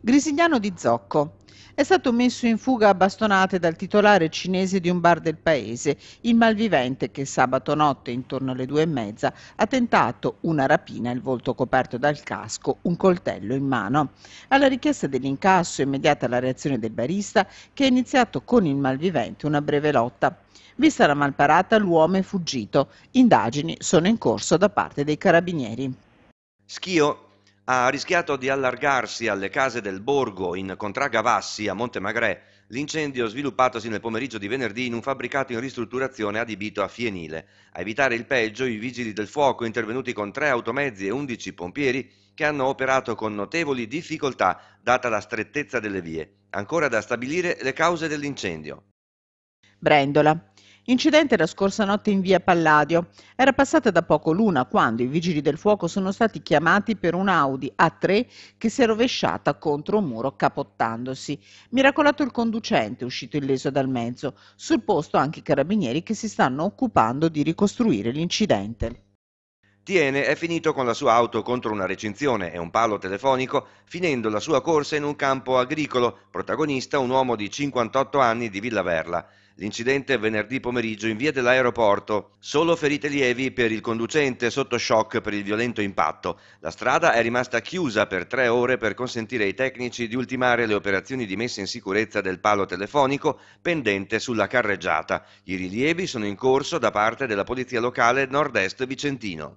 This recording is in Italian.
Grisignano di Zocco. È stato messo in fuga a bastonate dal titolare cinese di un bar del paese, il malvivente che sabato notte, intorno alle due e mezza, ha tentato una rapina, il volto coperto dal casco, un coltello in mano. Alla richiesta dell'incasso è immediata la reazione del barista, che ha iniziato con il malvivente una breve lotta. Vista la malparata, l'uomo è fuggito. Indagini sono in corso da parte dei carabinieri. Schio ha rischiato di allargarsi alle case del borgo in Contragavassi a Montemagrè, l'incendio sviluppatosi nel pomeriggio di venerdì in un fabbricato in ristrutturazione adibito a fienile. A evitare il peggio, i vigili del fuoco intervenuti con tre automezzi e undici pompieri che hanno operato con notevoli difficoltà data la strettezza delle vie. Ancora da stabilire le cause dell'incendio. Brendola. Incidente la scorsa notte in via Palladio. Era passata da poco l'una quando i vigili del fuoco sono stati chiamati per un Audi A3 che si è rovesciata contro un muro capottandosi. Miracolato il conducente, uscito illeso dal mezzo. Sul posto anche i carabinieri che si stanno occupando di ricostruire l'incidente. Tiene è finito con la sua auto contro una recinzione e un palo telefonico, finendo la sua corsa in un campo agricolo, protagonista un uomo di 58 anni di Villa Verla. L'incidente è venerdì pomeriggio in via dell'aeroporto. Solo ferite lievi per il conducente sotto shock per il violento impatto. La strada è rimasta chiusa per tre ore per consentire ai tecnici di ultimare le operazioni di messa in sicurezza del palo telefonico pendente sulla carreggiata. I rilievi sono in corso da parte della Polizia Locale Nord-Est Vicentino.